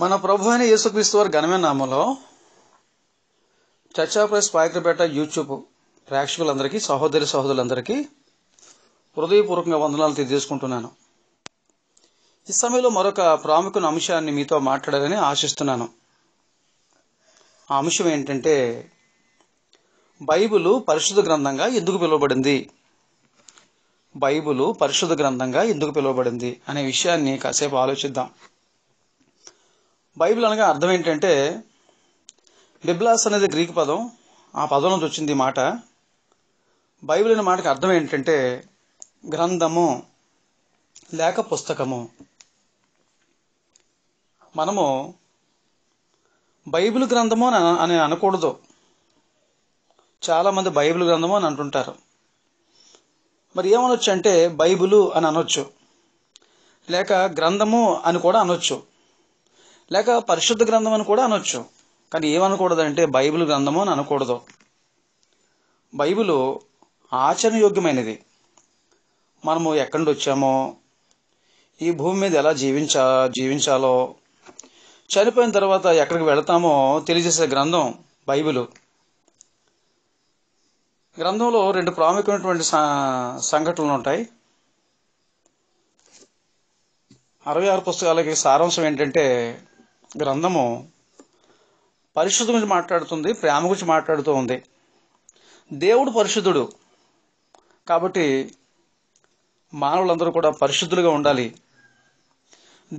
మన ప్రభు అయిన యేసుక్రీస్తు వారి ఘనమైన నామలో చర్చా ప్రెస్ పాయకరపేట యూట్యూబ్ ప్రేక్షకులందరికీ సహోదరి సహోదరులందరికీ హృదయపూర్వకంగా వందనాలు తెలియజేసుకుంటున్నాను ఈ సమయంలో మరొక ప్రాముఖ్యమైన అంశాన్ని మీతో మాట్లాడాలని ఆశిస్తున్నాను ఆ అంశం ఏంటంటే బైబిలు పరిశుద్ధ గ్రంథంగా ఎందుకు పిలువబడింది బైబులు పరిశుద్ధ గ్రంథంగా ఎందుకు పిలువబడింది అనే విషయాన్ని కాసేపు ఆలోచిద్దాం బైబిల్ అనగా అర్థం ఏంటంటే బిబ్లాస్ అనేది గ్రీక్ పదం ఆ పదం నుంచి వచ్చింది మాట బైబిల్ అనే మాటకి అర్థం ఏంటంటే గ్రంథము లేక పుస్తకము మనము బైబిల్ గ్రంథము అని అనకూడదు చాలామంది బైబిల్ గ్రంథము అని అంటుంటారు మరి ఏమనొచ్చు అంటే బైబిలు అని అనొచ్చు లేక గ్రంథము అని కూడా అనొచ్చు లేక పరిశుద్ధ గ్రంథం అని కూడా అనొచ్చు కానీ ఏమనకూడదంటే బైబిల్ గ్రంథము అని అనకూడదు బైబిల్ ఆచరణయోగ్యమైనది మనము ఎక్కడి నుండి వచ్చామో ఈ భూమి మీద ఎలా జీవించా జీవించాలో చనిపోయిన తర్వాత ఎక్కడికి వెళతామో తెలియజేసే గ్రంథం బైబిల్ గ్రంథంలో రెండు ప్రాముఖ్యమైనటువంటి సంఘటనలు ఉంటాయి అరవై ఆరు పుస్తకాలకి సారాంశం ఏంటంటే గ్రంథము పరిశుద్ధి గురించి మాట్లాడుతుంది ప్రేమ గురించి మాట్లాడుతూ ఉంది దేవుడు పరిశుద్ధుడు కాబట్టి మానవులందరూ కూడా పరిశుద్ధులుగా ఉండాలి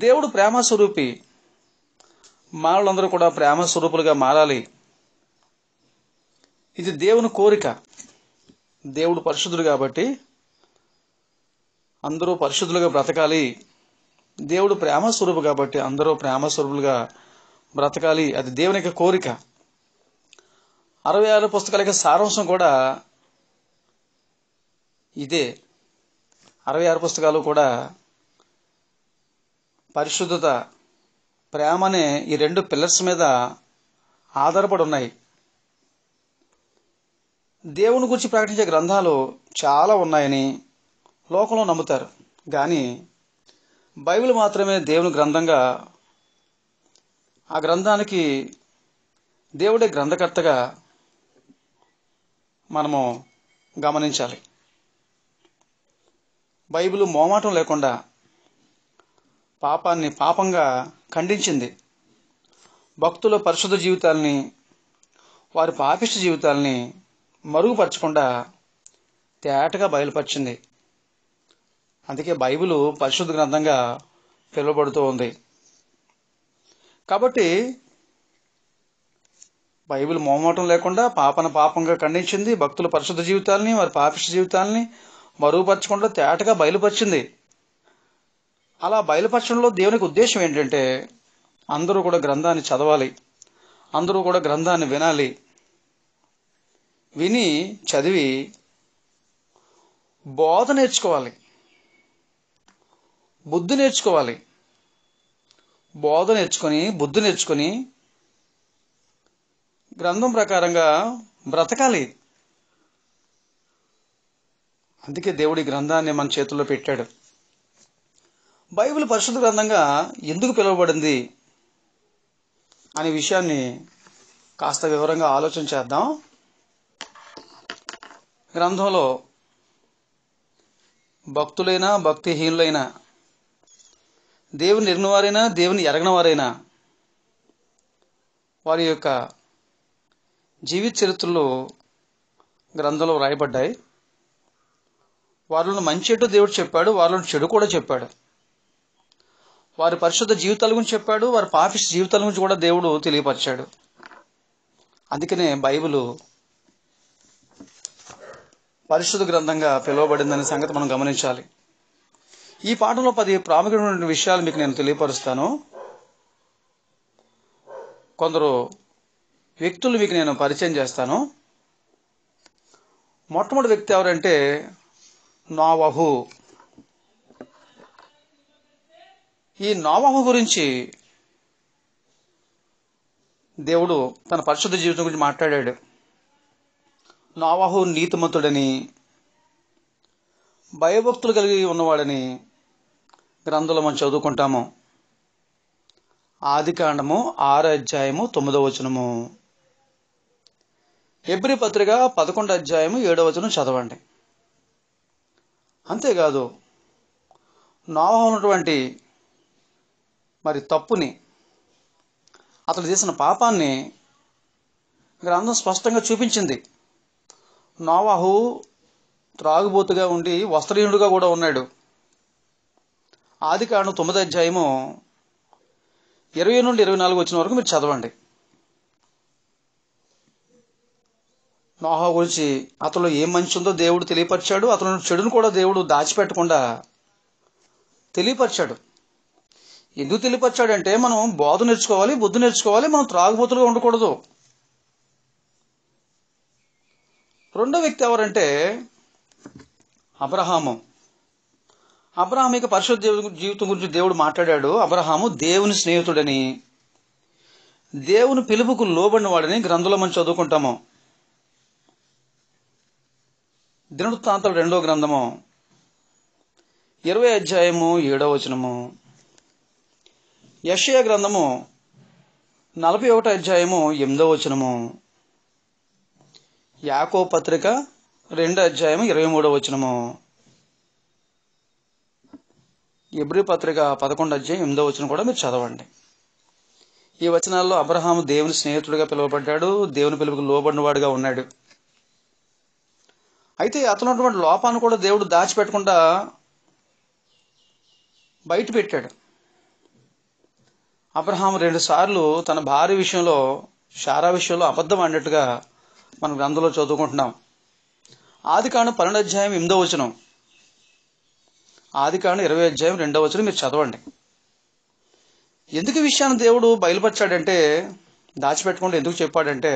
దేవుడు ప్రేమ స్వరూపి మానవులందరూ కూడా ప్రేమ స్వరూపులుగా మారాలి ఇది దేవుని కోరిక దేవుడు పరిశుద్ధుడు కాబట్టి అందరూ పరిశుద్ధులుగా బ్రతకాలి దేవుడు ప్రేమ స్వరూపు కాబట్టి అందరూ ప్రేమ స్వరూపులుగా బ్రతకాలి అది దేవుని యొక్క కోరిక అరవై ఆరు పుస్తకాల యొక్క సారాంశం కూడా ఇదే అరవై ఆరు పుస్తకాలు కూడా పరిశుద్ధత ప్రేమ అనే ఈ రెండు పిల్లర్స్ మీద ఆధారపడి ఉన్నాయి దేవుని గురించి ప్రకటించే గ్రంథాలు చాలా ఉన్నాయని లోకంలో నమ్ముతారు కానీ బైబిల్ మాత్రమే దేవుని గ్రంథంగా ఆ గ్రంథానికి దేవుడే గ్రంథకర్తగా మనము గమనించాలి బైబిల్ మోమాటం లేకుండా పాపాన్ని పాపంగా ఖండించింది భక్తుల పరిశుద్ధ జీవితాల్ని వారి పాపిష్ట జీవితాల్ని మరుగుపరచకుండా తేటగా బయలుపరిచింది అందుకే బైబిల్ పరిశుద్ధ గ్రంథంగా పిలువబడుతూ ఉంది కాబట్టి బైబిల్ మోమోటం లేకుండా పాపన పాపంగా ఖండించింది భక్తుల పరిశుద్ధ జీవితాలని వారి పాపిష్ట జీవితాలని మరుగుపరచకుండా తేటగా బయలుపరిచింది అలా బయలుపరచడంలో దేవునికి ఉద్దేశం ఏంటంటే అందరూ కూడా గ్రంథాన్ని చదవాలి అందరూ కూడా గ్రంథాన్ని వినాలి విని చదివి బోధ నేర్చుకోవాలి బుద్ధి నేర్చుకోవాలి బోధ నేర్చుకొని బుద్ధి నేర్చుకొని గ్రంథం ప్రకారంగా బ్రతకాలి అందుకే దేవుడి గ్రంథాన్ని మన చేతుల్లో పెట్టాడు బైబిల్ పరిశుద్ధ గ్రంథంగా ఎందుకు పిలువబడింది అనే విషయాన్ని కాస్త వివరంగా ఆలోచన చేద్దాం గ్రంథంలో భక్తులైనా భక్తిహీనులైనా దేవుని వారైనా దేవుని వారైనా వారి యొక్క జీవిత చరిత్రలో గ్రంథంలో వ్రాయబడ్డాయి వారిలో మంచి ఎటు దేవుడు చెప్పాడు వారిలో చెడు కూడా చెప్పాడు వారి పరిశుద్ధ జీవితాల గురించి చెప్పాడు వారి పాపిష్ జీవితాల గురించి కూడా దేవుడు తెలియపరిచాడు అందుకనే బైబిల్ పరిశుద్ధ గ్రంథంగా పిలువబడిందనే సంగతి మనం గమనించాలి ఈ పాఠంలో పది ప్రాముఖ్యమైన విషయాలు మీకు నేను తెలియపరుస్తాను కొందరు వ్యక్తులు మీకు నేను పరిచయం చేస్తాను మొట్టమొదటి వ్యక్తి ఎవరంటే నావహు ఈ నావహు గురించి దేవుడు తన పరిశుద్ధ జీవితం గురించి మాట్లాడాడు నావహు నీతిమంతుడని భయభక్తులు కలిగి ఉన్నవాడని గ్రంథాలు మనం చదువుకుంటాము ఆది కాండము ఆరు అధ్యాయము తొమ్మిదో వచనము ఎబ్రి పత్రిక పదకొండు అధ్యాయము ఏడో వచనం చదవండి అంతేకాదు నోహ ఉన్నటువంటి మరి తప్పుని అతను చేసిన పాపాన్ని గ్రంథం స్పష్టంగా చూపించింది నోవాహు త్రాగుబోతుగా ఉండి వస్త్రహీనుడుగా కూడా ఉన్నాడు ఆది కారణం తొమ్మిది అధ్యాయము ఇరవై నుండి ఇరవై నాలుగు వచ్చిన వరకు మీరు చదవండి నోహా గురించి అతను ఏం మంచి ఉందో దేవుడు తెలియపరిచాడు అతను చెడును కూడా దేవుడు దాచిపెట్టకుండా తెలియపరిచాడు ఎందుకు తెలియపరిచాడంటే మనం బోధ నేర్చుకోవాలి బుద్ధి నేర్చుకోవాలి మనం త్రాగుబోతులుగా ఉండకూడదు రెండో వ్యక్తి ఎవరంటే అబ్రహాము అబ్రహాం యొక్క పరిశుద్ధ జీవితం గురించి దేవుడు మాట్లాడాడు అబ్రహాము దేవుని స్నేహితుడని దేవుని పిలుపుకు లోబడిన వాడిని గ్రంథంలో మనం చదువుకుంటాము దినవృత్తాంతాలు రెండో గ్రంథము ఇరవై అధ్యాయము ఏడవ వచనము యషయ గ్రంథము నలభై ఒకటో అధ్యాయము ఎనిమిదో వచనము యాకో పత్రిక రెండో అధ్యాయము ఇరవై మూడో వచనము ఎబ్రి పత్రిక పదకొండు అధ్యాయం ఎనిమిదో వచ్చిన కూడా మీరు చదవండి ఈ వచనాల్లో అబ్రహాం దేవుని స్నేహితుడిగా పిలువబడ్డాడు దేవుని పిలుపుకు లోబడినవాడుగా ఉన్నాడు అయితే అతనున్నటువంటి లోపాన్ని కూడా దేవుడు దాచిపెట్టకుండా బయట పెట్టాడు అబ్రహాం రెండు సార్లు తన భార్య విషయంలో షారా విషయంలో అబద్ధం అన్నట్టుగా మనం గ్రంథంలో చదువుకుంటున్నాం ఆది కాను పన్నెండు అధ్యాయం ఎనిమిదో వచనం ఆది కాండం ఇరవై అధ్యాయం రెండవ వచ్చిన మీరు చదవండి ఎందుకు విషయాన్ని దేవుడు బయలుపరిచాడంటే దాచిపెట్టకుండా ఎందుకు చెప్పాడంటే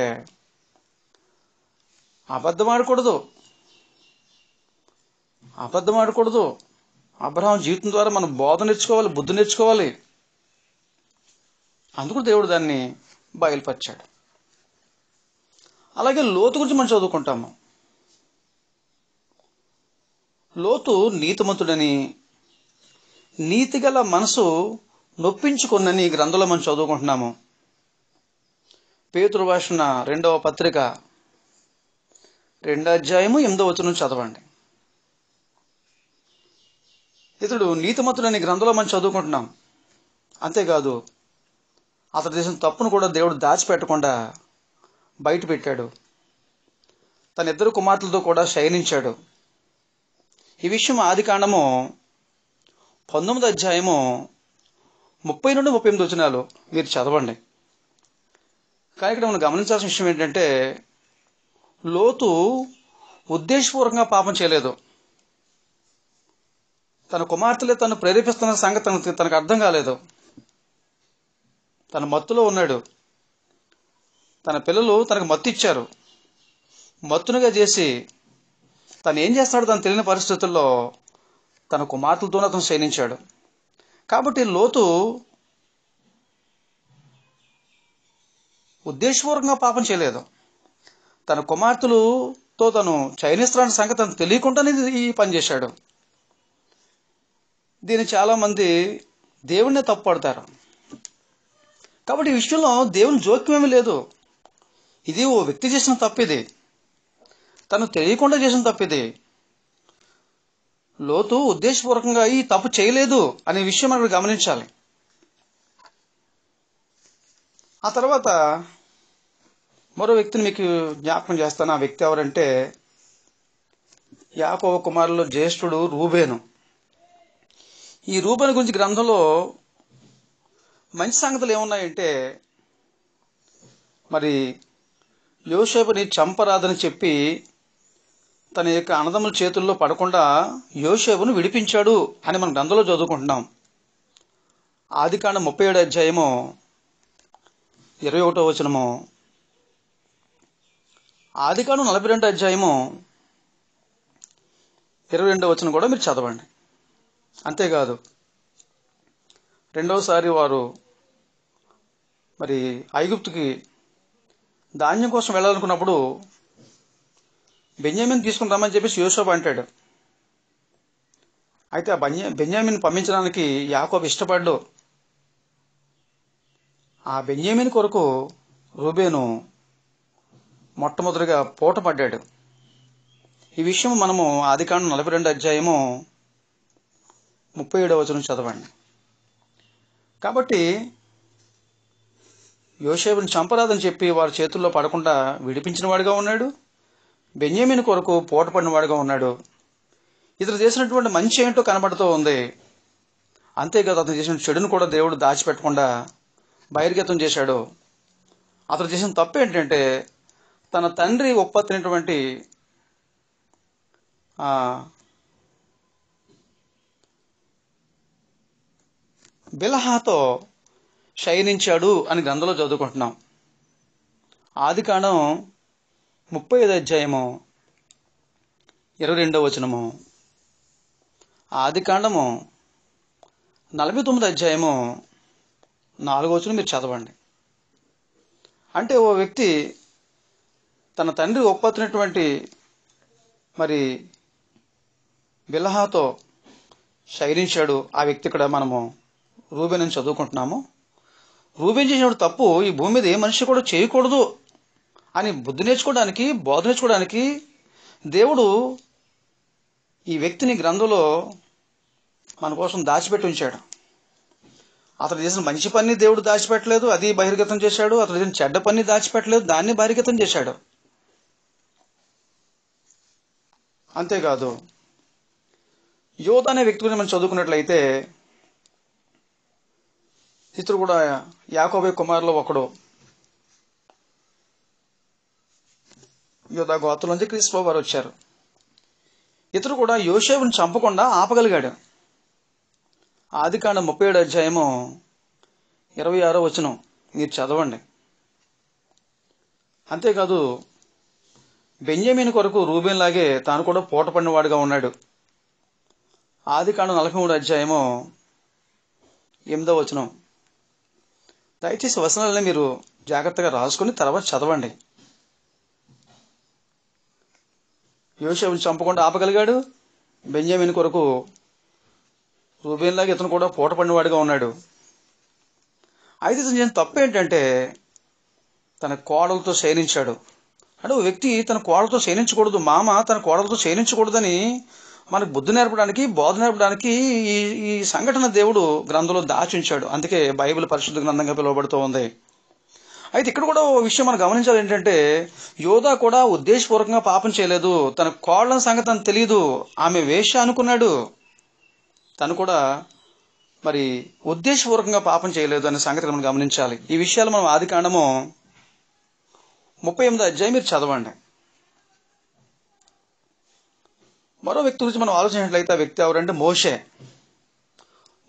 అబద్ధం ఆడకూడదు అబద్ధం ఆడకూడదు అబ్రహం జీవితం ద్వారా మనం బోధ నేర్చుకోవాలి బుద్ధి నేర్చుకోవాలి అందుకు దేవుడు దాన్ని బయలుపరిచాడు అలాగే లోతు గురించి మనం చదువుకుంటాము లోతు నీతిమంతుడని నీతిగల మనసు నొప్పించుకున్నని గ్రంథంలో మనం చదువుకుంటున్నాము పేతురు రెండవ పత్రిక రెండో అధ్యాయము ఎనిమిదవ వచనం చదవండి ఇతడు నీతిమంతుడని గ్రంథంలో మనం చదువుకుంటున్నాం అంతేకాదు అతడు చేసిన తప్పును కూడా దేవుడు దాచిపెట్టకుండా బయట పెట్టాడు తన ఇద్దరు కుమార్తెలతో కూడా శయనించాడు ఈ విషయం ఆది కాండము పంతొమ్మిది అధ్యాయము ముప్పై నుండి ముప్పై ఎనిమిది వచ్చినాలు మీరు చదవండి కానీ ఇక్కడ మనం గమనించాల్సిన విషయం ఏంటంటే లోతు ఉద్దేశపూర్వకంగా పాపం చేయలేదు తన కుమార్తెలే తను ప్రేరేపిస్తున్న సంగతి తనకు అర్థం కాలేదు తన మత్తులో ఉన్నాడు తన పిల్లలు తనకు మత్తు ఇచ్చారు మత్తునుగా చేసి తను ఏం చేస్తాడో తను తెలియని పరిస్థితుల్లో తన కుమార్తెలతోనే అతను శయనించాడు కాబట్టి లోతు ఉద్దేశపూర్వకంగా పాపం చేయలేదు తన కుమార్తెలతో తను చైనీస్తున్న సంగతి తను తెలియకుండానే ఈ పని చేశాడు దీన్ని చాలామంది దేవుణ్ణే తప్పుపడతారు కాబట్టి ఈ విషయంలో దేవుని జోక్యం ఏమీ లేదు ఇది ఓ వ్యక్తి చేసిన తప్పిది తను తెలియకుండా చేసిన తప్పిదే లోతు ఉద్దేశపూర్వకంగా ఈ తప్పు చేయలేదు అనే విషయం మనం గమనించాలి ఆ తర్వాత మరో వ్యక్తిని మీకు జ్ఞాపకం చేస్తాను ఆ వ్యక్తి ఎవరంటే యాకో కుమారులు జ్యేష్ఠుడు రూబేను ఈ రూబేను గురించి గ్రంథంలో మంచి సంగతులు ఏమున్నాయంటే మరి యోసేపుని చంపరాదని చెప్పి తన యొక్క అన్నదమ్ముల చేతుల్లో పడకుండా యోసేపును విడిపించాడు అని మనం గ్రంథంలో చదువుకుంటున్నాం కాండ ముప్పై ఏడు అధ్యాయము ఇరవై ఒకటో వచనము కాండ నలభై రెండు అధ్యాయము ఇరవై రెండో వచనం కూడా మీరు చదవండి అంతేకాదు రెండవసారి వారు మరి ఐగుప్తుకి ధాన్యం కోసం వెళ్ళాలనుకున్నప్పుడు బెంజామిన్ తీసుకుని రమ్మని చెప్పేసి యోసోబు అంటాడు అయితే ఆ బెంజా బెంజామిన్ పంపించడానికి యాకోబు ఇష్టపడ్డు ఆ బెంజామిన్ కొరకు రూబేను మొట్టమొదటిగా పూట పడ్డాడు ఈ విషయం మనము ఆదికాండం నలభై రెండు అధ్యాయము ముప్పై ఏడవ వచనం చదవండి కాబట్టి యోసేపుని చంపరాదని చెప్పి వారి చేతుల్లో పడకుండా విడిపించిన వాడిగా ఉన్నాడు బెన్యమిన్ కొరకు పోటపడినవాడుగా ఉన్నాడు ఇతను చేసినటువంటి మంచి ఏంటో కనబడుతూ ఉంది అంతేకాదు అతను చేసిన చెడును కూడా దేవుడు దాచిపెట్టకుండా బహిర్గతం చేశాడు అతను చేసిన తప్పు ఏంటంటే తన తండ్రి ఉత్పత్తినటువంటి బిలహాతో శయనించాడు అని గ్రంథంలో చదువుకుంటున్నాం ఆది కాండం ముప్పై ఐదు అధ్యాయము ఇరవై రెండవ వచనము ఆది కాండము నలభై తొమ్మిది అధ్యాయము నాలుగో వచనం మీరు చదవండి అంటే ఓ వ్యక్తి తన తండ్రి ఒప్పత్తినటువంటి మరి బిలహాతో శైలించాడు ఆ వ్యక్తి ఇక్కడ మనము రూబెన్ చదువుకుంటున్నాము రూబెన్ చేసినప్పుడు తప్పు ఈ భూమి మీద ఏ మనిషి కూడా చేయకూడదు అని బుద్ధి నేర్చుకోవడానికి బోధ నేర్చుకోవడానికి దేవుడు ఈ వ్యక్తిని గ్రంథంలో మన కోసం దాచిపెట్టి ఉంచాడు అతను చేసిన మంచి పని దేవుడు దాచిపెట్టలేదు అది బహిర్గతం చేశాడు అతను చేసిన చెడ్డ పని దాచిపెట్టలేదు దాన్ని బహిర్గతం చేశాడు అంతేకాదు యోధ అనే వ్యక్తి గురించి మనం చదువుకున్నట్లయితే ఇతడు కూడా యాకోబే కుమారులో ఒకడు యోధ గోత్రం నుంచి క్రీస్తుబాబు వారు వచ్చారు ఇతరు కూడా యోసేపుని చంపకుండా ఆపగలిగాడు ఆదికాండ ముప్పై ఏడు అధ్యాయము ఇరవై ఆరో వచనం మీరు చదవండి అంతేకాదు బెంజమీన్ కొరకు రూబెన్ లాగే తాను కూడా పూట ఉన్నాడు ఆదికాండ నలభై మూడు అధ్యాయము ఎనిమిదో వచనం దయచేసి వసనాలని మీరు జాగ్రత్తగా రాసుకుని తర్వాత చదవండి యోషేవుని చంపకుండా ఆపగలిగాడు బెంజమిన్ కొరకు రూబేన్లాగా ఇతను కూడా పూట పడినవాడిగా ఉన్నాడు అయితే ఇతను చేసిన తప్పు ఏంటంటే తన కోడలతో శయనించాడు అంటే ఓ వ్యక్తి తన కోడలతో శయనించకూడదు మామ తన కోడలతో శయనించకూడదని మనకు బుద్ధి నేర్పడానికి బోధ నేర్పడానికి ఈ ఈ సంఘటన దేవుడు గ్రంథంలో దాచించాడు అందుకే బైబిల్ పరిశుద్ధ గ్రంథంగా పిలువబడుతూ ఉంది అయితే ఇక్కడ కూడా ఓ విషయం మనం గమనించాలి ఏంటంటే యోధ కూడా ఉద్దేశపూర్వకంగా పాపం చేయలేదు తన కోళ్ళ సంగతి తను తెలియదు ఆమె వేష అనుకున్నాడు తను కూడా మరి ఉద్దేశపూర్వకంగా పాపం చేయలేదు అనే సంగతి మనం గమనించాలి ఈ విషయాలు మనం ఆది కాండము ముప్పై ఎనిమిది అధ్యాయం మీరు చదవండి మరో వ్యక్తి గురించి మనం ఆలోచించినట్లయితే ఆ వ్యక్తి ఎవరంటే మోషే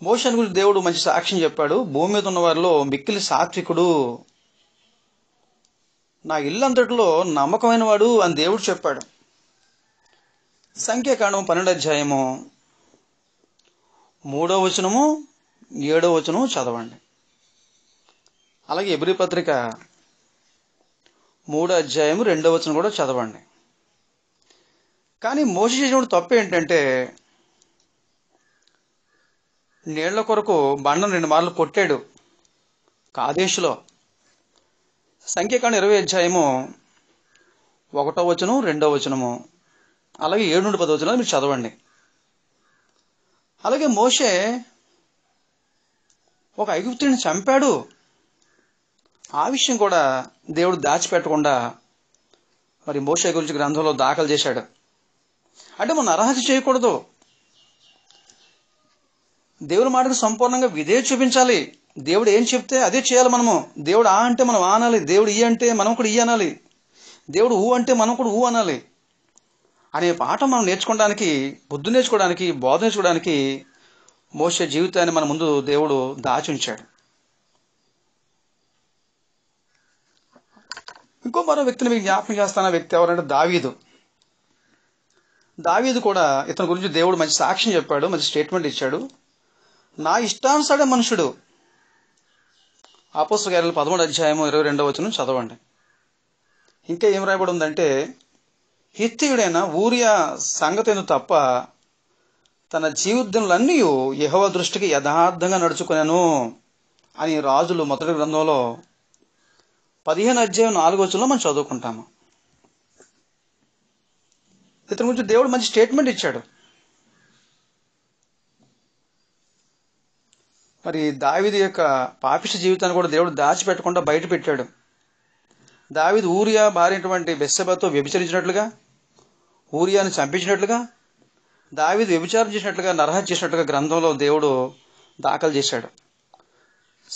మోషన్ గురించి దేవుడు మంచి సాక్ష్యం చెప్పాడు భూమి మీద ఉన్న వారిలో మిక్కిలి సాత్వికుడు నా ఇల్లంతటిలో నమ్మకమైన వాడు అని దేవుడు చెప్పాడు సంఖ్యాకాండం పన్నెండు అధ్యాయము మూడో వచనము ఏడో వచనము చదవండి అలాగే ఎబ్రి పత్రిక మూడో అధ్యాయము రెండో వచనం కూడా చదవండి కానీ మోసం చేసిన తప్పు ఏంటంటే నీళ్ల కొరకు బండను రెండు మార్లు కొట్టాడు కాదేశులో సంఖ్యకాండ ఇరవై అధ్యాయము ఒకటో వచనం రెండో వచనము అలాగే ఏడు నుండి పది వచనాలు మీరు చదవండి అలాగే మోషే ఒక ఐగుప్తుని చంపాడు ఆ విషయం కూడా దేవుడు దాచిపెట్టకుండా మరి మోషే గురించి గ్రంథంలో దాఖలు చేశాడు అంటే మనం అర్హత చేయకూడదు దేవుని మాటకు సంపూర్ణంగా విధేయ చూపించాలి దేవుడు ఏం చెప్తే అదే చేయాలి మనము దేవుడు ఆ అంటే మనం ఆనాలి దేవుడు ఈ అంటే మనం కూడా ఈ అనాలి దేవుడు ఊ అంటే మనం కూడా ఊ అనాలి అనే పాఠం మనం నేర్చుకోవడానికి బుద్ధి నేర్చుకోవడానికి బోధ నేర్చుకోవడానికి మోస జీవితాన్ని మన ముందు దేవుడు దాచి ఉంచాడు ఇంకో మరో వ్యక్తిని మీకు జ్ఞాపకం చేస్తాన వ్యక్తి ఎవరంటే దావీదు దావీదు కూడా ఇతని గురించి దేవుడు మంచి సాక్ష్యం చెప్పాడు మంచి స్టేట్మెంట్ ఇచ్చాడు నా ఇష్టానుసాడే మనుషుడు అపోస్తు గారి పదమూడు అధ్యాయము ఇరవై రెండవ వచనం చదవండి ఇంకా ఏం రాయబడి ఉందంటే హిత్తియుడైన ఊరియా సంగతేను తప్ప తన జీవితములన్నీ యహవ దృష్టికి యథార్థంగా నడుచుకున్నాను అని రాజులు మొదటి గ్రంథంలో పదిహేను అధ్యాయం నాలుగు వచ్చంలో మనం చదువుకుంటాము ఇతని గురించి దేవుడు మంచి స్టేట్మెంట్ ఇచ్చాడు మరి దావిది యొక్క పాపిష్ట జీవితాన్ని కూడా దేవుడు దాచిపెట్టకుండా బయట పెట్టాడు దావిది ఊరియా భార్యటువంటి బెస్సబతో వ్యభిచరించినట్లుగా ఊరియాను చంపించినట్లుగా దావిది వ్యభిచారం చేసినట్లుగా నరహత్య చేసినట్లుగా గ్రంథంలో దేవుడు దాఖలు చేశాడు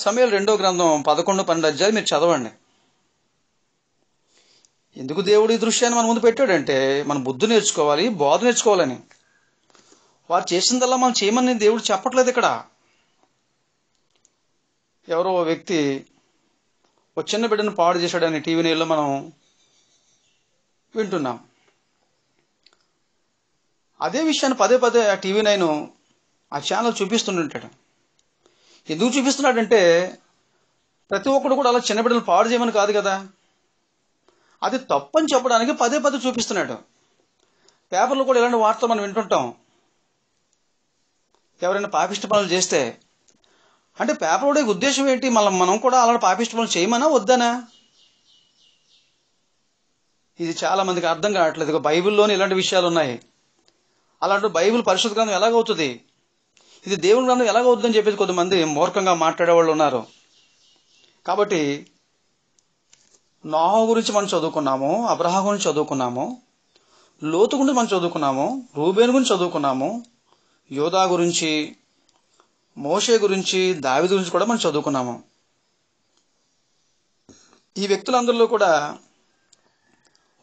సమయం రెండో గ్రంథం పదకొండు పన్నెండు అధ్యాయులు మీరు చదవండి ఎందుకు దేవుడు ఈ దృశ్యాన్ని మన ముందు పెట్టాడంటే మనం బుద్ధి నేర్చుకోవాలి బోధ నేర్చుకోవాలని వారు చేసిందల్లా మనం చేయమని దేవుడు చెప్పట్లేదు ఇక్కడ ఎవరో ఓ వ్యక్తి ఓ చిన్న బిడ్డను పాడు చేశాడని టీవీ నీళ్ళు మనం వింటున్నాం అదే విషయాన్ని పదే పదే ఆ టీవీ నైన్ ఆ ఛానల్ చూపిస్తుంటాడు ఎందుకు చూపిస్తున్నాడంటే ప్రతి ఒక్కడు కూడా అలా చిన్న బిడ్డలు పాడు చేయమని కాదు కదా అది తప్పని చెప్పడానికి పదే పదే చూపిస్తున్నాడు పేపర్లో కూడా ఇలాంటి వార్తలు మనం వింటుంటాం ఎవరైనా పాపిష్ట పనులు చేస్తే అంటే పేపర్ ఉద్దేశం ఏంటి మళ్ళీ మనం కూడా అలాంటి పాపిష్ట పనులు చేయమనా వద్దనా ఇది చాలా మందికి అర్థం కావట్లేదు బైబిల్లోనే ఇలాంటి విషయాలు ఉన్నాయి అలాంటి బైబిల్ పరిశుద్ధ గ్రంథం ఎలాగవుతుంది ఇది దేవుని గ్రంథం ఎలాగవుతుందని చెప్పేసి కొంతమంది మూర్ఖంగా మాట్లాడేవాళ్ళు ఉన్నారు కాబట్టి నోహ గురించి మనం చదువుకున్నాము అబ్రహ గురించి చదువుకున్నాము లోతు గురించి మనం చదువుకున్నాము రూబేన్ గురించి చదువుకున్నాము యోధా గురించి మోషే గురించి దావి గురించి కూడా మనం చదువుకున్నాము ఈ వ్యక్తులందరిలో కూడా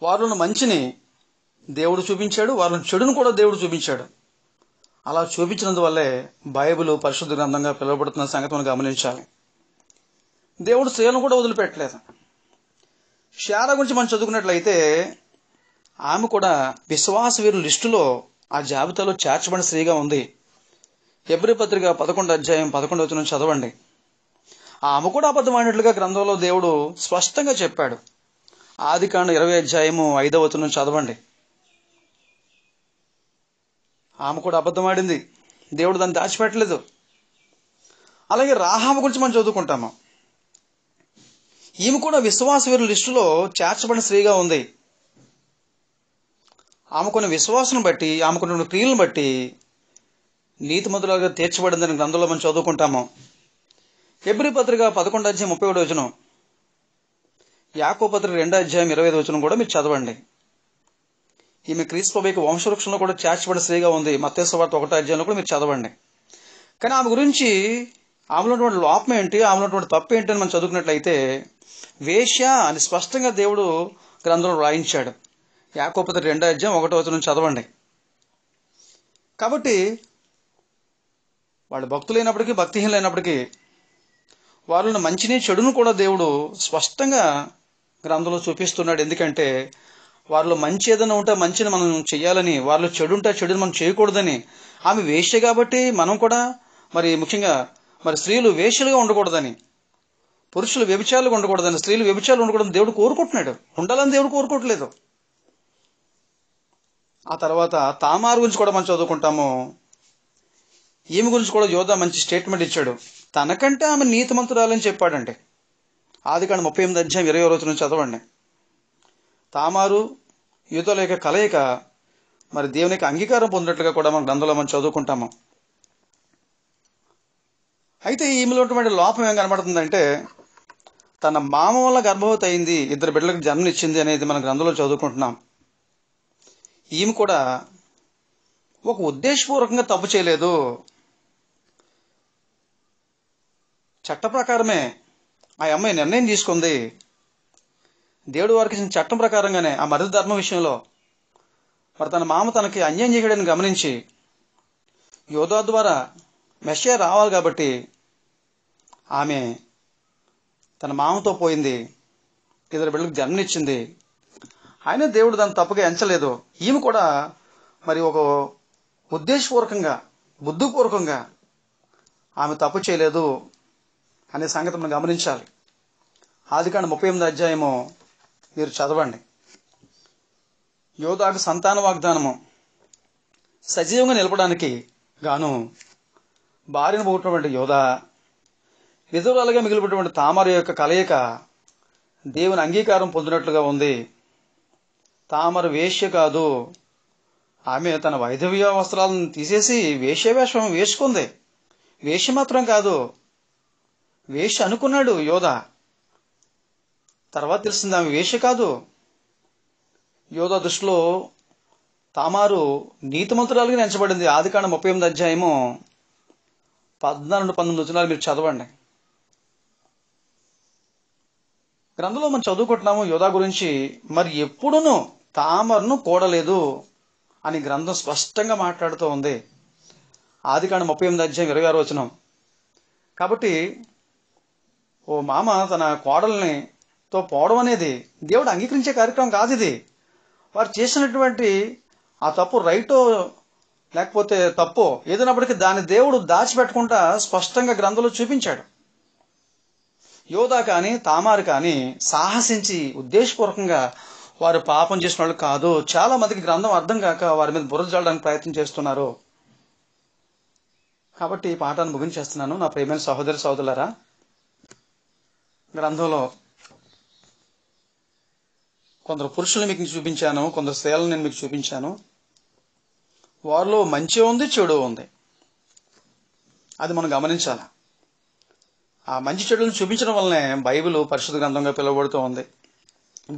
వారు మంచిని దేవుడు చూపించాడు వారు చెడును కూడా దేవుడు చూపించాడు అలా చూపించినందువల్లే బైబిల్ పరిశుద్ధ గ్రంథంగా పిలువబడుతున్న సంగతి మనం గమనించాలి దేవుడు స్త్రీలను కూడా వదిలిపెట్టలేదు షారా గురించి మనం చదువుకున్నట్లయితే ఆమె కూడా విశ్వాస వీరు లిస్టులో ఆ జాబితాలో చేర్చబడిన స్త్రీగా ఉంది ఎబ్రి పత్రిక పదకొండు అధ్యాయం పదకొండు వచ్చిన చదవండి ఆమె కూడా అబద్ధమైనట్లుగా గ్రంథంలో దేవుడు స్పష్టంగా చెప్పాడు ఆది కాండ ఇరవై అధ్యాయము ఐదవ వచనం చదవండి ఆమె కూడా అబద్ధమాడింది దేవుడు దాన్ని దాచిపెట్టలేదు అలాగే రాహామ గురించి మనం చదువుకుంటాము ఈమె కూడా విశ్వాస వీరుల లిస్టులో చేర్చబడిన స్త్రీగా ఉంది ఆమెకున్న విశ్వాసం బట్టి ఆమెకున్న క్రియలను బట్టి నీతి మొదలుగా తీర్చబడిందని గ్రంథంలో మనం చదువుకుంటాము ఎబ్రి పత్రిక పదకొండు అధ్యాయం ముప్పై ఒకటి వచనం యాకో పత్రిక రెండో అధ్యాయం ఇరవై ఐదు వచనం కూడా మీరు చదవండి ఈమె క్రీస్తుబైకి వంశవృక్షంలో కూడా చేర్చబడి స్త్రీగా ఉంది మత్స్యవార్త ఒకటో అధ్యాయంలో కూడా మీరు చదవండి కానీ ఆమె గురించి ఆమెలో ఉన్నటువంటి లోపం ఏంటి ఆమెలో ఉన్నటువంటి తప్పు ఏంటి అని మనం చదువుకున్నట్లయితే వేష్య అని స్పష్టంగా దేవుడు గ్రంథంలో వ్రాయించాడు యాకోపతి రెండో అధ్యాయం ఒకటో వచనం చదవండి కాబట్టి వాళ్ళు భక్తులైనప్పటికీ భక్తిహీనులైనప్పటికీ వాళ్ళని మంచిని చెడును కూడా దేవుడు స్పష్టంగా గ్రంథంలో చూపిస్తున్నాడు ఎందుకంటే వారిలో మంచి ఏదైనా ఉంటే మంచిని మనం చేయాలని వారిలో చెడు ఉంటే చెడుని మనం చేయకూడదని ఆమె వేష్య కాబట్టి మనం కూడా మరి ముఖ్యంగా మరి స్త్రీలు వేషలుగా ఉండకూడదని పురుషులు వ్యభిచారులుగా ఉండకూడదని స్త్రీలు వ్యభిచారులు ఉండకూడదని దేవుడు కోరుకుంటున్నాడు ఉండాలని దేవుడు కోరుకోవట్లేదు ఆ తర్వాత తామారు గురించి కూడా మనం చదువుకుంటాము ఈమె గురించి కూడా యోధ మంచి స్టేట్మెంట్ ఇచ్చాడు తనకంటే ఆమె నీతిమంతురాలని చెప్పాడండి ఆది కాని ముప్పై ఎనిమిది అధ్యాయం ఇరవై రోజు నుంచి చదవండి తామారు యువతల యొక్క కలయిక మరి దేవుని యొక్క అంగీకారం పొందినట్లుగా కూడా మనం గ్రంథంలో మనం చదువుకుంటాము అయితే ఈమెలో ఉన్నటువంటి లోపం ఏం కనబడుతుందంటే తన మామ వల్ల గర్భవతి అయింది ఇద్దరు బిడ్డలకు జన్మనిచ్చింది అనేది మనం గ్రంథంలో చదువుకుంటున్నాం ఈమె కూడా ఒక ఉద్దేశపూర్వకంగా తప్పు చేయలేదు చట్ట ప్రకారమే ఆ అమ్మాయి నిర్ణయం తీసుకుంది దేవుడు వారికి ఇచ్చిన చట్టం ప్రకారంగానే ఆ మరిది ధర్మ విషయంలో మరి తన మామ తనకి అన్యాయం చేయడాన్ని గమనించి యోధా ద్వారా మెషే రావాలి కాబట్టి ఆమె తన మామతో పోయింది ఇద్దరు బిడ్డలకు జన్మనిచ్చింది ఆయన దేవుడు దాన్ని తప్పుగా ఎంచలేదు ఈమె కూడా మరి ఒక ఉద్దేశపూర్వకంగా బుద్ధిపూర్వకంగా ఆమె తప్పు చేయలేదు అనే సంగతి మనం గమనించాలి ఆదికాండ ముప్పై ఎనిమిది అధ్యాయము మీరు చదవండి యోధాకు సంతాన వాగ్దానము సజీవంగా నిలపడానికి గాను భార్యను పోతున్నటువంటి యోధ విధురాలుగా మిగిలిపోయినటువంటి తామర యొక్క కలయిక దేవుని అంగీకారం పొందినట్లుగా ఉంది తామర వేష్య కాదు ఆమె తన వైధవ్య వస్త్రాలను తీసేసి వేషవేషం వేసుకుంది వేష్య మాత్రం కాదు వేష అనుకున్నాడు యోధ తర్వాత తెలిసింది ఆమె వేష కాదు యోధ దృష్టిలో తామారు నీతిమంతురాలుగా ఎంచబడింది ఆదికాండ ముప్పై ఎనిమిది అధ్యాయము పద్నాలుగు పంతొమ్మిది వచ్చినాలు మీరు చదవండి గ్రంథంలో మనం చదువుకుంటున్నాము యోధా గురించి మరి ఎప్పుడూ తామరను కూడలేదు అని గ్రంథం స్పష్టంగా మాట్లాడుతూ ఉంది ఆదికాండ ముప్పై ఎనిమిది అధ్యాయం ఇరవై ఆరు వచ్చినాం కాబట్టి ఓ మామ తన కోడల్ని తో పోవడం అనేది దేవుడు అంగీకరించే కార్యక్రమం కాదు ఇది వారు చేసినటువంటి ఆ తప్పు రైటో లేకపోతే తప్పు ఏదైనప్పటికీ దాని దేవుడు దాచిపెట్టకుండా స్పష్టంగా గ్రంథంలో చూపించాడు యోధా కానీ తామారు కానీ సాహసించి ఉద్దేశపూర్వకంగా వారు పాపం చేసిన వాళ్ళు కాదు చాలా మందికి గ్రంథం అర్థం కాక వారి మీద బుర్ర చల్లడానికి ప్రయత్నం చేస్తున్నారు కాబట్టి ఈ పాఠాన్ని ముగించేస్తున్నాను నా ప్రేమైన సహోదరి సహోదరులారా గ్రంథంలో కొందరు పురుషులు మీకు చూపించాను కొందరు స్త్రీలను నేను మీకు చూపించాను వారిలో మంచి ఉంది చెడు ఉంది అది మనం గమనించాలి ఆ మంచి చెడులను చూపించడం వల్లనే బైబిల్ పరిశుద్ధ గ్రంథంగా పిలువబడుతూ ఉంది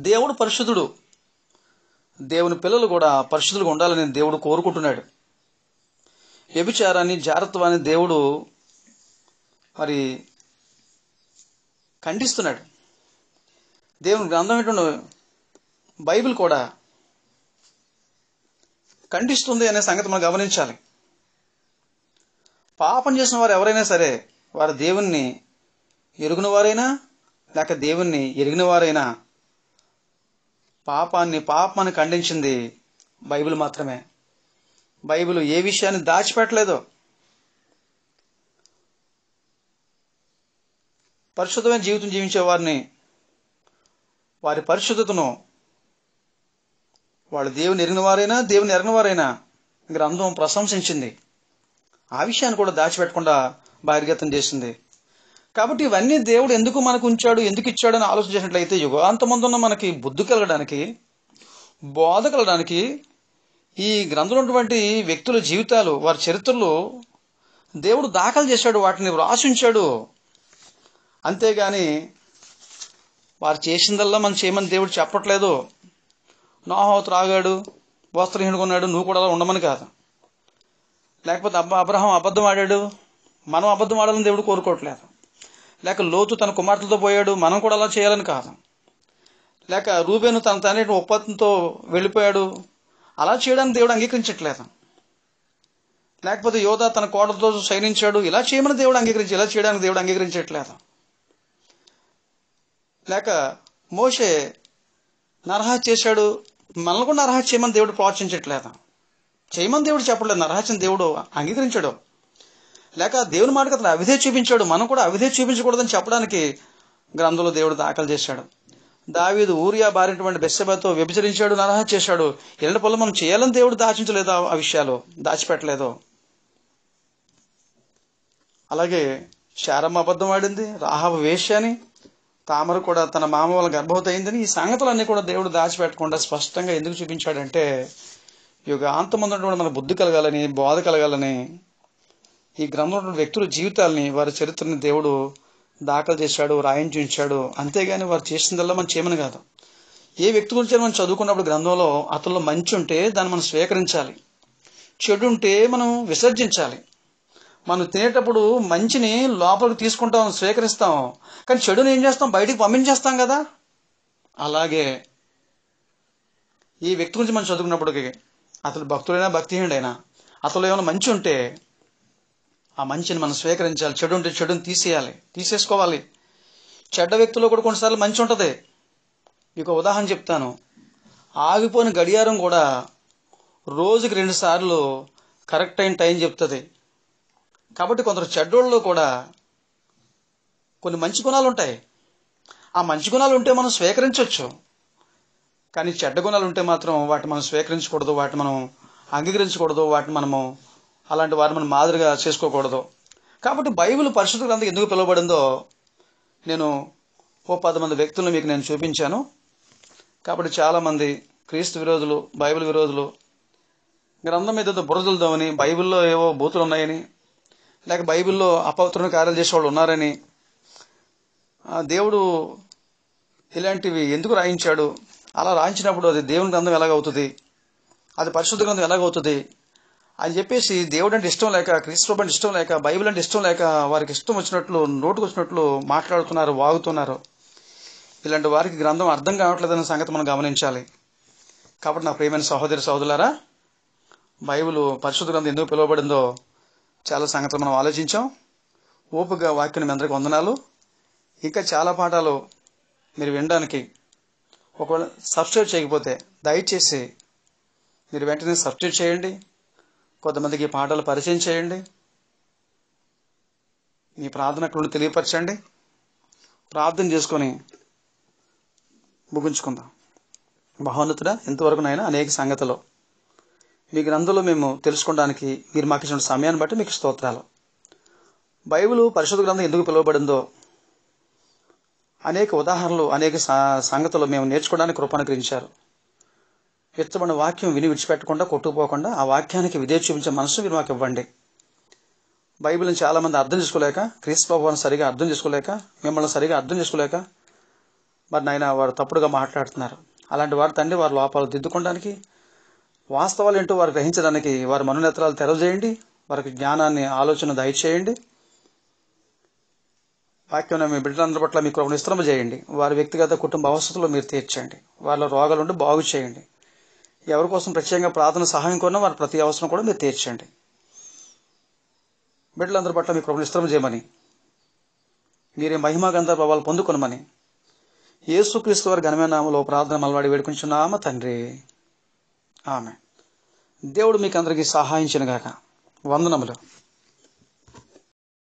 దేవుడు పరిశుద్ధుడు దేవుని పిల్లలు కూడా పరిశుద్ధులుగా ఉండాలని దేవుడు కోరుకుంటున్నాడు వ్యభిచారాన్ని జారత్వాన్ని దేవుడు మరి ఖండిస్తున్నాడు దేవుని గ్రంథం ఏంటో బైబిల్ కూడా ఖండిస్తుంది అనే సంగతి మనం గమనించాలి పాపం చేసిన వారు ఎవరైనా సరే వారు దేవుణ్ణి ఎరుగున వారైనా లేక దేవుణ్ణి ఎరిగిన వారైనా పాపాన్ని పాపాన్ని ఖండించింది బైబిల్ మాత్రమే బైబిల్ ఏ విషయాన్ని దాచిపెట్టలేదో పరిశుద్ధమైన జీవితం జీవించే వారిని వారి పరిశుద్ధతను వాళ్ళు దేవుని వారైనా దేవుని వారైనా గ్రంథం ప్రశంసించింది ఆ విషయాన్ని కూడా దాచిపెట్టకుండా బహిర్గతం చేసింది కాబట్టి ఇవన్నీ దేవుడు ఎందుకు మనకు ఉంచాడు ఎందుకు అని ఆలోచన చేసినట్లయితే ఉన్న మనకి బుద్ధి కలగడానికి బోధ కలగడానికి ఈ గ్రంథంలో ఉన్నటువంటి వ్యక్తుల జీవితాలు వారి చరిత్రలు దేవుడు దాఖలు చేశాడు వాటిని వ్రాసించాడు అంతేగాని వారు చేసిందల్లా మనం చేయమని దేవుడు చెప్పట్లేదు నోహో త్రాగాడు వస్త్రహీనుడు ఉన్నాడు నువ్వు కూడా అలా ఉండమని కాదు లేకపోతే అబ్బా అబ్రహం అబద్ధం ఆడాడు మనం అబద్ధం ఆడాలని దేవుడు కోరుకోవట్లేదు లేక లోతు తన కుమార్తెలతో పోయాడు మనం కూడా అలా చేయాలని కాదు లేక రూబేను తన తన ఉత్పత్తితో వెళ్ళిపోయాడు అలా చేయడానికి దేవుడు అంగీకరించట్లేదు లేకపోతే యోధ తన కోడలతో సైనించాడు ఇలా చేయమని దేవుడు అంగీకరించి ఇలా చేయడానికి దేవుడు అంగీకరించట్లేదు లేక మోషే నరహా చేశాడు మనల్ని కూడా నరహా చేయమని దేవుడు ప్రోత్సహించట్లేదా చేయమని దేవుడు చెప్పలేదు నరహత్యని దేవుడు అంగీకరించాడు లేక దేవుని మాటకు అతను అవిధే చూపించాడు మనం కూడా అవిధే చూపించకూడదని చెప్పడానికి గ్రంథంలో దేవుడు దాఖలు చేశాడు దావీదు ఊరియా బారినటువంటి బెస్సెబతో వ్యభిచరించాడు నరహత్య చేశాడు ఎల్లటి పొలం మనం చేయాలని దేవుడు దాచించలేదు ఆ విషయాలు దాచిపెట్టలేదు అలాగే శారమ్మ అబద్ధం ఆడింది రాహవ వేశ్య తామర కూడా తన మామ వాళ్ళ గర్భవతి అయిందని ఈ సంగతులన్నీ కూడా దేవుడు దాచిపెట్టకుండా స్పష్టంగా ఎందుకు చూపించాడంటే యుగాంతం ఉన్నటువంటి మన బుద్ధి కలగాలని బోధ కలగాలని ఈ గ్రంథంలో వ్యక్తుల జీవితాలని వారి చరిత్రని దేవుడు దాఖలు చేశాడు చూపించాడు అంతేగాని వారు చేసిందల్లా మనం చేయమని కాదు ఏ వ్యక్తి గురించి మనం చదువుకున్నప్పుడు గ్రంథంలో అతనిలో మంచి ఉంటే దాన్ని మనం స్వీకరించాలి చెడు ఉంటే మనం విసర్జించాలి మనం తినేటప్పుడు మంచిని లోపలికి తీసుకుంటాం స్వీకరిస్తాం కానీ చెడుని ఏం చేస్తాం బయటికి పంపించేస్తాం కదా అలాగే ఈ వ్యక్తి గురించి మనం చదువుకున్నప్పటికీ అతడు భక్తుడైనా భక్తిహీనుడైనా అతను ఏమైనా మంచి ఉంటే ఆ మంచిని మనం స్వీకరించాలి చెడు ఉంటే చెడుని తీసేయాలి తీసేసుకోవాలి చెడ్డ వ్యక్తిలో కూడా కొన్నిసార్లు మంచి ఉంటుంది మీకు ఉదాహరణ చెప్తాను ఆగిపోయిన గడియారం కూడా రోజుకి రెండుసార్లు కరెక్ట్ అయిన టైం చెప్తుంది కాబట్టి కొందరు చెడ్డోళ్ళలో కూడా కొన్ని మంచి గుణాలు ఉంటాయి ఆ మంచి గుణాలు ఉంటే మనం స్వీకరించవచ్చు కానీ చెడ్డ గుణాలు ఉంటే మాత్రం వాటిని మనం స్వీకరించకూడదు వాటిని మనం అంగీకరించకూడదు వాటిని మనము అలాంటి వారిని మనం మాదిరిగా చేసుకోకూడదు కాబట్టి బైబిల్ పరిశుద్ధ గ్రంథం ఎందుకు పిలువబడిందో నేను ఓ పది మంది వ్యక్తులను మీకు నేను చూపించాను కాబట్టి చాలామంది క్రీస్తు విరోధులు బైబిల్ విరోధులు గ్రంథం మీద బురదలు దోమని బైబిల్లో ఏవో బూతులు ఉన్నాయని లేక బైబిల్లో అపవిత్రమైన కార్యాలు చేసేవాళ్ళు ఉన్నారని దేవుడు ఇలాంటివి ఎందుకు రాయించాడు అలా రాయించినప్పుడు అది దేవుని గ్రంథం ఎలాగవుతుంది అది పరిశుద్ధ గ్రంథం ఎలాగవుతుంది అని చెప్పేసి దేవుడు అంటే ఇష్టం లేక క్రీస్తు అంటే ఇష్టం లేక బైబిల్ అంటే ఇష్టం లేక వారికి ఇష్టం వచ్చినట్లు నోటుకు వచ్చినట్లు మాట్లాడుతున్నారు వాగుతున్నారు ఇలాంటి వారికి గ్రంథం అర్థం కావట్లేదన్న సంగతి మనం గమనించాలి కాబట్టి నా ప్రియమైన సహోదరి సహోదరులారా బైబిల్ పరిశుద్ధ గ్రంథం ఎందుకు పిలువబడిందో చాలా సంగతులు మనం ఆలోచించాం ఓపుగా వాక్యం మీ అందరికి వందనాలు ఇంకా చాలా పాఠాలు మీరు వినడానికి ఒకవేళ సబ్స్క్రైబ్ చేయకపోతే దయచేసి మీరు వెంటనే సబ్స్క్రైబ్ చేయండి కొంతమందికి పాఠాలు పరిచయం చేయండి మీ ప్రార్థనకులను తెలియపరచండి ప్రార్థన చేసుకొని ముగించుకుందాం మహోన్నతుడ ఎంతవరకు నైనా అనేక సంగతిలో మీ గ్రంథంలో మేము తెలుసుకోవడానికి మీరు మాకు ఇచ్చిన సమయాన్ని బట్టి మీకు స్తోత్రాలు బైబిల్ పరిశుద్ధ గ్రంథం ఎందుకు పిలువబడిందో అనేక ఉదాహరణలు అనేక సంగతులు మేము నేర్చుకోవడానికి కృపానుగ్రహించారు ఇచ్చబడిన వాక్యం విని విడిచిపెట్టకుండా కొట్టుకుపోకుండా ఆ వాక్యానికి విధే చూపించే మనసు మీరు మాకు ఇవ్వండి బైబిల్ని చాలామంది అర్థం చేసుకోలేక క్రీస్తు భగవాన్ సరిగా అర్థం చేసుకోలేక మిమ్మల్ని సరిగా అర్థం చేసుకోలేక మరి నాయన వారు తప్పుడుగా మాట్లాడుతున్నారు అలాంటి వారు తండ్రి వారి లోపాలు దిద్దుకోవడానికి వాస్తవాలు ఏంటో వారు గ్రహించడానికి వారి మనోనేత్రాలు తెరవజేయండి వారికి జ్ఞానాన్ని ఆలోచన దయచేయండి వాక్యం మీ బిడ్డలందరి పట్ల మీకు నిశ్రమ చేయండి వారి వ్యక్తిగత కుటుంబ అవసరాలు మీరు తీర్చండి వాళ్ళ ఉండి బాగు చేయండి ఎవరి కోసం ప్రత్యేకంగా ప్రార్థన సహాయం కొన్నా వారి ప్రతి అవసరం కూడా మీరు తీర్చండి బిడ్డలందరి పట్ల మీ నిశ్రమ చేయమని మీరే మహిమా గంధర్భావాలు పొందుకొనమని ఏసుక్రీస్తు వారి ఘనమైన నామలో ప్రార్థన మలవాడి వేడుకుంటున్నామా తండ్రి ఆమె దేవుడు మీకు అందరికీ సహాయించిన గాక వందనములు